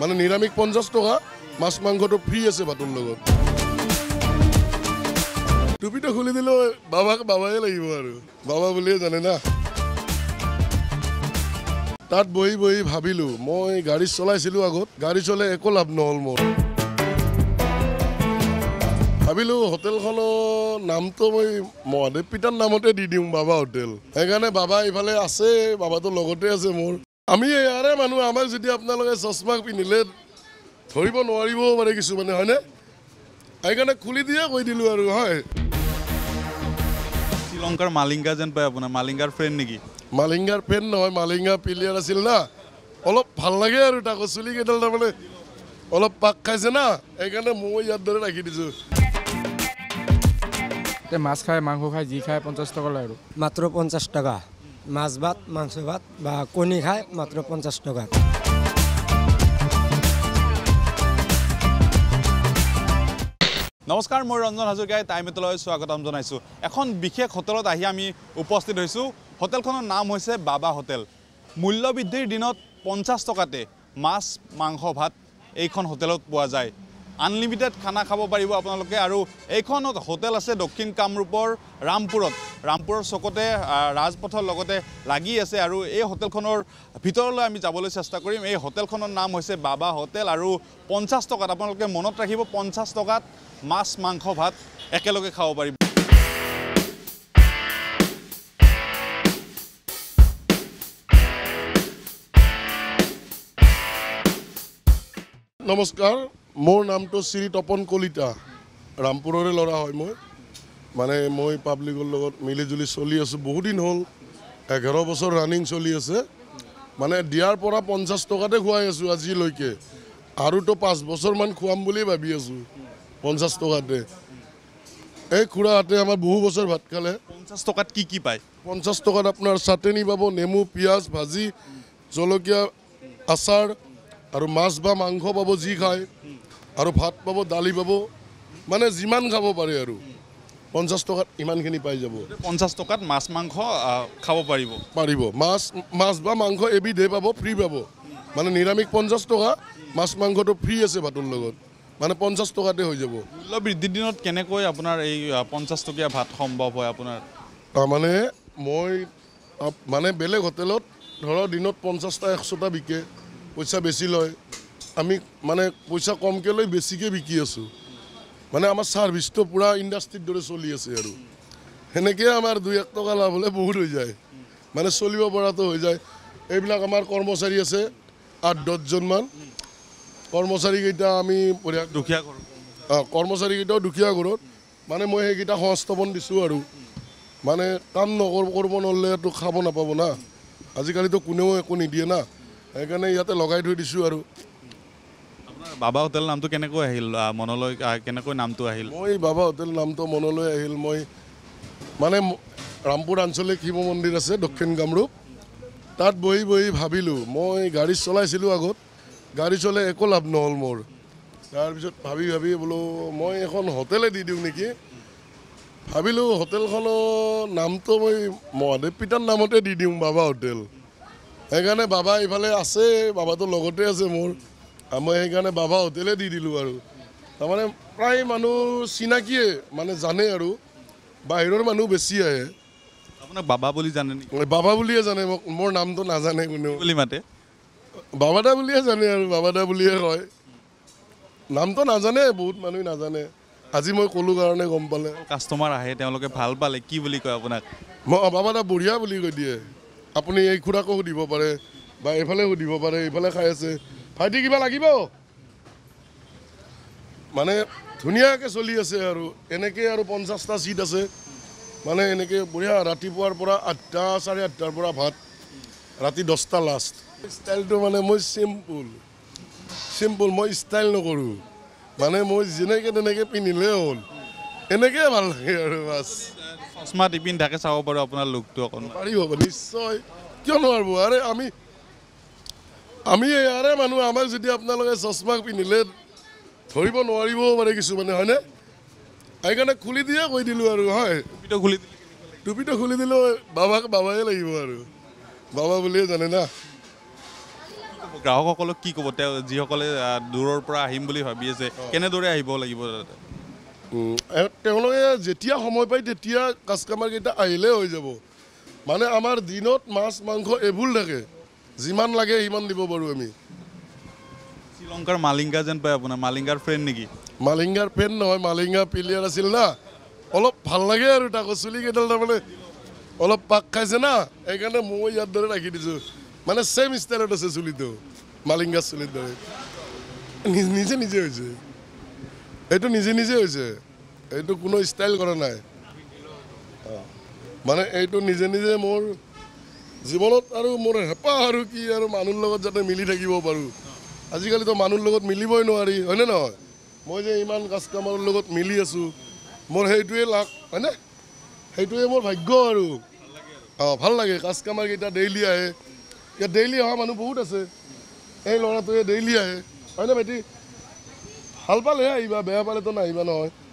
মানে নিৰামিষ পঞ্চাছ টকা মাছ মাংসটো ফ্ৰী আছে ভাতৰ লগত টুপিটো খুলি দিলেও বাবাক বাবাই লাগিব আৰু বাবা বুলিয়ে জানে না তাত বহি বহি ভাবিলো মই গাড়ী চলাইছিলো আগত গাড়ী চলাই একো লাভ নহ'ল মোৰ ভাবিলো হোটেলখনৰ নামটো মই মহাদেৱ পিতাৰ নামতে দি দিওঁ বাবা হোটেল সেইকাৰণে বাবা ইফালে আছে বাবাটো লগতে আছে মোৰ আমি ইয়াৰে মানুহ আমাক যদি আপোনালোকে চশমা পিন্ধিলে ধৰিব নোৱাৰিবও পাৰে কিছুমানে হয়নে সেইকাৰণে খুলি দিয়ে কৈ দিলোঁ আৰু হয় শ্ৰীলংকাৰ মালিংগা যেন পায় আপোনাৰ মালিংগাৰ ফ্ৰেণ্ড নেকি মালিংগাৰ ফ্ৰেণ্ড নহয় মালিংগা প্লেয়াৰ আছিল না অলপ ভাল লাগে আৰু তাকো কেইডাল তাৰমানে অলপ পাক খাইছে না সেইকাৰণে মই ইয়াৰ দৰে ৰাখি দিছোঁ মাছ খাই মাংস খাই যি খাই পঞ্চাছ টকা লয় আৰু মাত্ৰ পঞ্চাছ টকা মাছ ভাত মাংস ভাত বা কণী খাই মাত্ৰ পঞ্চাছ টকাত নমস্কাৰ মই ৰঞ্জন হাজৰিকাই টাইমেটলৈ স্বাগতম জনাইছোঁ এখন বিশেষ হোটেলত আহি আমি উপস্থিত হৈছোঁ হোটেলখনৰ নাম হৈছে বাবা হোটেল মূল্যবৃদ্ধিৰ দিনত পঞ্চাছ টকাতে মাছ মাংস ভাত এইখন হোটেলত পোৱা যায় আনলিমিটেড খানা খাব পাৰিব আপোনালোকে আৰু এইখন হোটেল আছে দক্ষিণ কামৰূপৰ ৰামপুৰত ৰামপুৰৰ চকতে ৰাজপথৰ লগতে লাগি আছে আৰু এই হোটেলখনৰ ভিতৰলৈ আমি যাবলৈ চেষ্টা কৰিম এই হোটেলখনৰ নাম হৈছে বাবা হোটেল আৰু পঞ্চাছ টকাত আপোনালোকে মনত ৰাখিব পঞ্চাছ টকাত মাছ মাংস ভাত একেলগে খাব পাৰিব নমস্কাৰ মোৰ নামটো শ্ৰী তপন কলিতা ৰামপুৰৰে ল'ৰা হয় মই মানে মই পাব্লিকৰ লগত মিলিজুলি চলি আছোঁ বহুদিন হ'ল এঘাৰ বছৰ ৰানিং চলি আছে মানে দিয়াৰ পৰা পঞ্চাছ টকাতে খুৱাই আছোঁ আজিলৈকে আৰুতো পাঁচ বছৰমান খুৱাম বুলি ভাবি আছোঁ পঞ্চাছ টকাতে এই খুৰাহঁতে আমাৰ বহু বছৰ ভাত খালে পঞ্চাছ টকাত কি কি পায় পঞ্চাছ টকাত আপোনাৰ চাটনি পাব নেমু পিঁয়াজ ভাজি জলকীয়া আচাৰ আৰু মাছ বা মাংস পাব যি খায় আৰু ভাত পাব দালি পাব মানে যিমান খাব পাৰে আৰু পঞ্চাছ টকাত ইমানখিনি পাই যাব পঞ্চাছ টকাত মাছ মাংস খাব পাৰিব পাৰিব মাছ মাছ বা মাংস এবিধে পাব ফ্ৰী পাব মানে নিৰামিষ পঞ্চাছ টকা মাছ মাংসটো ফ্ৰী আছে ভাতৰ লগত মানে পঞ্চাছ টকাতে হৈ যাব মূল্য বৃদ্ধিৰ দিনত কেনেকৈ আপোনাৰ এই পঞ্চাছ টকীয়া ভাত সম্ভৱ হয় আপোনাৰ তাৰমানে মই মানে বেলেগ হোটেলত ধৰক দিনত পঞ্চাছটা একশটা বিকে পইচা বেছি লয় আমি মানে পইচা কমকে লৈ বেছিকে বিকি আছো মানে আমাৰ সাৰ্ভিসটো পুৰা ইণ্ডাষ্ট্ৰীৰ দৰে চলি আছে আৰু হেনেকে আমাৰ দুই এক টকা লাভ হলে বহুত হৈ যায় মানে চলিব পৰাটো হৈ যায় এইবিলাক আমাৰ কৰ্মচাৰী আছে আঠ দহজনমান কৰ্মচাৰীকেইটা আমি দুখীয়া দুখিয়া অঁ কৰ্মচাৰীকেইটাও দুখীয়া ঘৰত মানে মই সেইকেইটা সংস্থাপন দিছোঁ আৰু মানে কাম নকৰ কৰিব নহ'লেতো খাব নাপাব না আজিকালিতো কোনেও একো নিদিয়ে না সেইকাৰণে ইয়াতে লগাই থৈ দিছোঁ আৰু বাবা হোটেল নামটো কেনেকৈ আহিল মনলৈ কেনেকৈ নামটো আহিল মই বাবা হোটেল নামটো মনলৈ আহিল মই মানে ৰামপুৰ আঞ্চলিক শিৱ মন্দিৰ আছে দক্ষিণ কামৰূপ তাত বহি বহি ভাবিলোঁ মই গাড়ী চলাইছিলোঁ আগত গাড়ী চলাই একো লাভ নহ'ল মোৰ তাৰপিছত ভাবি ভাবি বোলো মই এখন হোটেলে দি দিওঁ নেকি ভাবিলোঁ হোটেলখনৰ নামটো মই মহাদেৱ পিতাৰ নামতে দি দিওঁ বাবা হোটেল সেইকাৰণে বাবা ইফালে আছে বাবাটো লগতে আছে মোৰ মই সেইকাৰণে বাবা হোটেলে দি দিলোঁ আৰু তাৰমানে প্ৰায় মানুহ চিনাকিয়ে মানে জানে আৰু বাহিৰৰ মানুহ বেছি আহে আপোনাক বাবা বুলি জানে নেকি বাবা বুলিয়ে জানে মোক মোৰ নামটো নাজানে কোনেও বুলি মাতে বাবাদা বুলিয়ে জানে আৰু বাবা দা বুলিয়ে কয় নামটো নাজানে বহুত মানুহে নাজানে আজি মই ক'লোঁ কাৰণে গম পালে কাষ্টমাৰ আহে তেওঁলোকে ভাল পালে কি বুলি কয় আপোনাক মই বাবাদা বঢ়িয়া বুলি কৈ দিয়ে আপুনি এই খুৰাকো সুধিব পাৰে বা এইফালে সুধিব পাৰে এইফালে খাই আছে ফাটি কিবা লাগিব মানে ধুনীয়াকৈ চলি আছে আৰু এনেকৈ আৰু পঞ্চাছটা চিট আছে মানে এনেকৈ বঢ়িয়া ৰাতিপুৱাৰ পৰা আঠটা চাৰে আঠটাৰ পৰা ভাত ৰাতি দহটা লাষ্ট ষ্টাইলটো মানে মই চিম্পুল চিম্পুল মই ষ্টাইল নকৰোঁ মানে মই যেনেকৈ তেনেকৈ পিন্ধিলেই হ'ল এনেকৈয়ে ভাল লাগে আৰু বাছ চচমা টিপিন থাকে চাব পাৰোঁ আপোনাৰ লুকটো অকণমান পাৰিব নিশ্চয় কিয় নোৱাৰিব আৰে আমি আমি ইয়াৰে মানুহ আমাক যদি আপোনালোকে চশমা পিন্ধিলে ধৰিব নোৱাৰিবও মানে কিছুমানে হয়নে সেইকাৰণে খুলি দিয়ে কৈ দিলোঁ আৰু হয় টুপিটো খুলি দিলোঁ বাবাক বাবাই লাগিব আৰু বাবা বুলিয়ে জানে না গ্ৰাহকসকলক কি ক'ব তেওঁ যিসকলে দূৰৰ পৰা আহিম বুলি ভাবি আছে কেনেদৰে আহিব লাগিব তেওঁলোকে যেতিয়া সময় পায় তেতিয়া কাষ্টমাৰকেইটা আহিলেই হৈ যাব মানে আমাৰ দিনত মাছ মাংস এইবোৰ থাকে যিমান লাগে সিমান দিব পাৰোঁ আমি শ্ৰীলংকাৰ মালিংগা যেন পায় আপোনাৰ মালিংগাৰ ফ্ৰেণ্ড নেকি মালিংগাৰ ফ্ৰেণ্ড নহয় মালিংগা প্লেয়াৰ আছিল না অলপ ভাল লাগে আৰু তাকো চুলিকেইডাল তাৰমানে অলপ পাক খাইছে না সেইকাৰণে মই ইয়াৰ দৰে ৰাখি দিছোঁ মানে চেম ষ্টাইলত আছে চুলিটো মালিংগাৰ চুলিৰ দৰে নিজে নিজে হৈছে এইটো নিজে নিজে হৈছে এইটো কোনো ষ্টাইল কৰা নাই মানে এইটো নিজে নিজে মোৰ জীৱনত আৰু মোৰ হেঁপাহ আৰু কি আৰু মানুহৰ লগত যাতে মিলি থাকিব পাৰোঁ আজিকালিতো মানুহৰ লগত মিলিবই নোৱাৰি হয়নে নহয় মই যে ইমান কাষ্টমাৰৰ লগত মিলি আছোঁ মোৰ সেইটোৱে লাভ হয়নে সেইটোৱে মোৰ ভাগ্য আৰু অঁ ভাল লাগে কাষ্টমাৰকেইটা ডেইলি আহে ইয়াত ডেইলি অহা মানুহ বহুত আছে এই ল'ৰাটোৱে ডেইলি আহে হয়নে ভাইটি ভাল পালেহে আহিবা বেয়া পালেতো নাহিবা নহয়